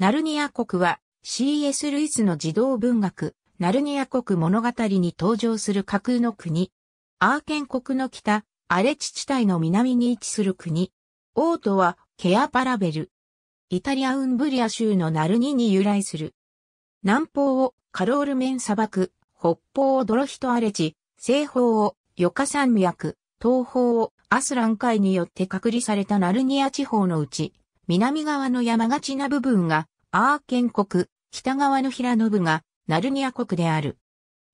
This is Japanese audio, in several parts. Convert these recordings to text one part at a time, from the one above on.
ナルニア国は C.S. ルイスの児童文学、ナルニア国物語に登場する架空の国。アーケン国の北、荒レ地地帯の南に位置する国。王都はケアパラベル。イタリアウンブリア州のナルニに由来する。南方をカロールメン砂漠、北方をドロヒト荒レ地、西方をヨカ山脈、東方をアスラン海によって隔離されたナルニア地方のうち、南側の山がちな部分がアーケン国、北側の平信が、ナルニア国である。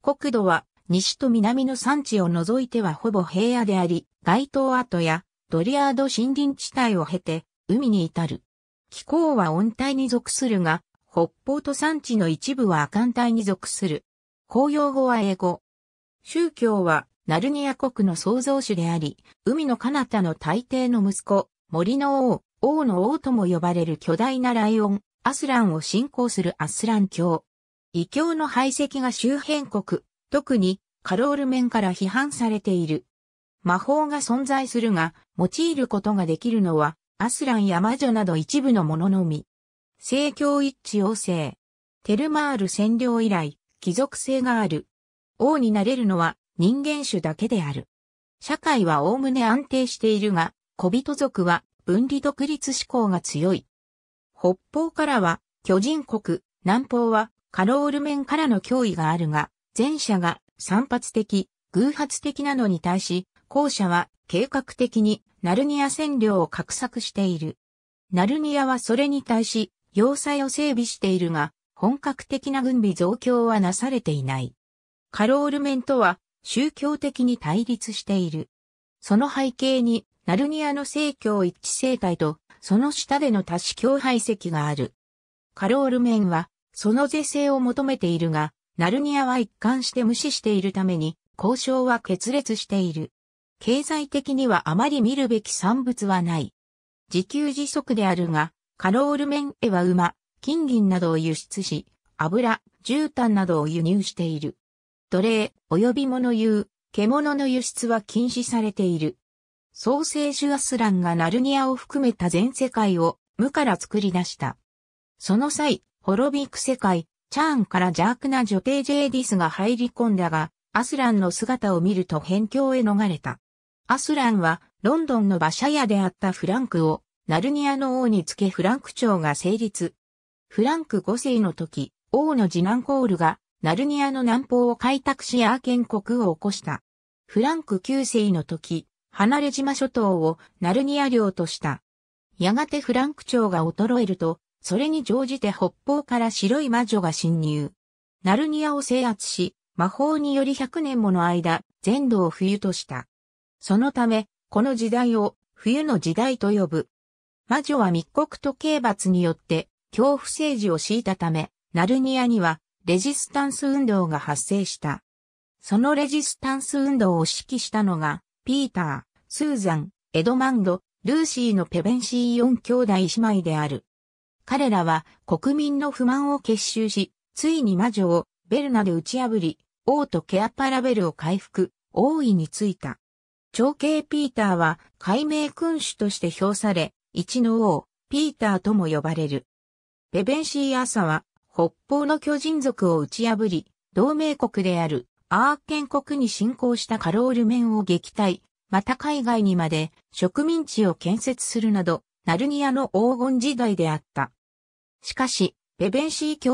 国土は、西と南の山地を除いてはほぼ平野であり、街頭跡やドリアード森林地帯を経て、海に至る。気候は温帯に属するが、北方と山地の一部は亜寒帯に属する。公用語は英語。宗教は、ナルニア国の創造主であり、海の彼方の大抵の息子、森の王、王の王とも呼ばれる巨大なライオン、アスランを信仰するアスラン教。異教の排斥が周辺国、特にカロール面から批判されている。魔法が存在するが、用いることができるのは、アスランや魔女など一部のもののみ。政教一致要請。テルマール占領以来、貴族性がある。王になれるのは人間種だけである。社会は概ね安定しているが、小人族は分離独立志向が強い。北方からは巨人国、南方はカロール面からの脅威があるが、前者が散発的、偶発的なのに対し、後者は計画的にナルニア占領を画策している。ナルニアはそれに対し、要塞を整備しているが、本格的な軍備増強はなされていない。カロール面とは宗教的に対立している。その背景にナルニアの正教一致生態と、その下での多子教配石がある。カロール面は、その是正を求めているが、ナルニアは一貫して無視しているために、交渉は決裂している。経済的にはあまり見るべき産物はない。自給自足であるが、カロール面へは馬、金銀などを輸出し、油、絨毯などを輸入している。奴隷、及び物う、獣の輸出は禁止されている。ソーセージュアスランがナルニアを含めた全世界を無から作り出した。その際、滅びく世界、チャーンから邪悪な女帝ジェーディスが入り込んだが、アスランの姿を見ると辺境へ逃れた。アスランは、ロンドンの馬車屋であったフランクを、ナルニアの王につけフランク朝が成立。フランク5世の時、王の次男コールが、ナルニアの南方を開拓しアーケン国を起こした。フランク9世の時、離れ島諸島をナルニア領とした。やがてフランク朝が衰えると、それに乗じて北方から白い魔女が侵入。ナルニアを制圧し、魔法により100年もの間、全土を冬とした。そのため、この時代を冬の時代と呼ぶ。魔女は密告と刑罰によって恐怖政治を敷いたため、ナルニアにはレジスタンス運動が発生した。そのレジスタンス運動を指揮したのが、ピーター、スーザン、エドマンド、ルーシーのペベンシー4兄弟姉妹である。彼らは国民の不満を結集し、ついに魔女をベルナで打ち破り、王とケアパラベルを回復、王位についた。長兄ピーターは改名君主として評され、一の王、ピーターとも呼ばれる。ペベンシー朝は北方の巨人族を打ち破り、同盟国であるアーケン国に侵攻したカロール面を撃退、また海外にまで植民地を建設するなど、ナルニアの黄金時代であった。しかし、ベベンシー兄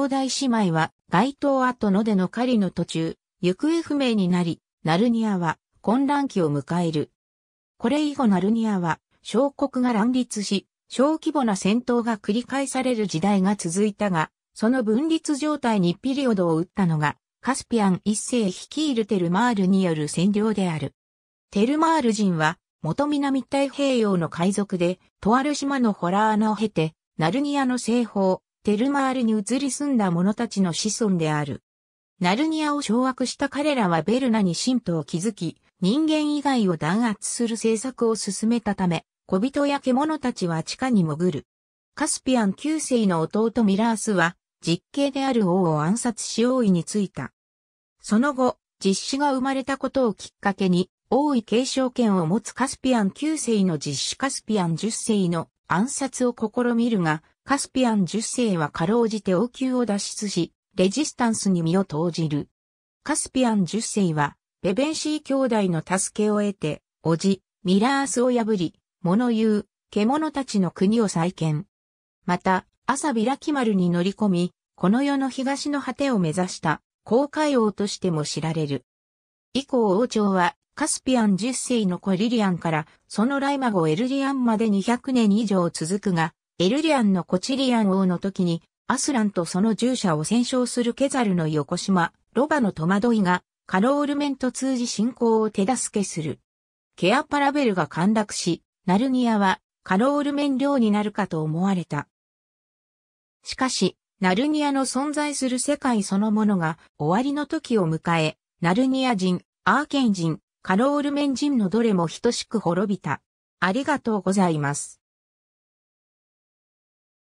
弟姉妹は街頭跡のでの狩りの途中、行方不明になり、ナルニアは混乱期を迎える。これ以後ナルニアは小国が乱立し、小規模な戦闘が繰り返される時代が続いたが、その分立状態にピリオドを打ったのが、カスピアン一世率いるテルマールによる占領である。テルマール人は、元南太平洋の海賊で、とある島のホラー穴を経て、ナルニアの西方、テルマールに移り住んだ者たちの子孫である。ナルニアを掌握した彼らはベルナに神徒を築き、人間以外を弾圧する政策を進めたため、小人や獣たちは地下に潜る。カスピアン九世の弟ミラースは、実刑である王を暗殺し王位についた。その後、実子が生まれたことをきっかけに、王位継承権を持つカスピアン9世の実子カスピアン10世の暗殺を試みるが、カスピアン10世はかろうじて王宮を脱出し、レジスタンスに身を投じる。カスピアン10世は、ベベンシー兄弟の助けを得て、おじ、ミラースを破り、物言う、獣たちの国を再建。また、朝キマルに乗り込み、この世の東の果てを目指した、航海王としても知られる。以降王朝は、カスピアン10世のコリリアンから、そのライマゴエルリアンまで200年以上続くが、エルリアンのコチリアン王の時に、アスランとその従者を戦勝するケザルの横島、ロバの戸惑いが、カロールメンと通じ信仰を手助けする。ケアパラベルが陥落し、ナルニアはカロールメン領になるかと思われた。しかし、ナルニアの存在する世界そのものが終わりの時を迎え、ナルニア人、アーケン人、カロールメンジンのどれも等しく滅びた。ありがとうございます。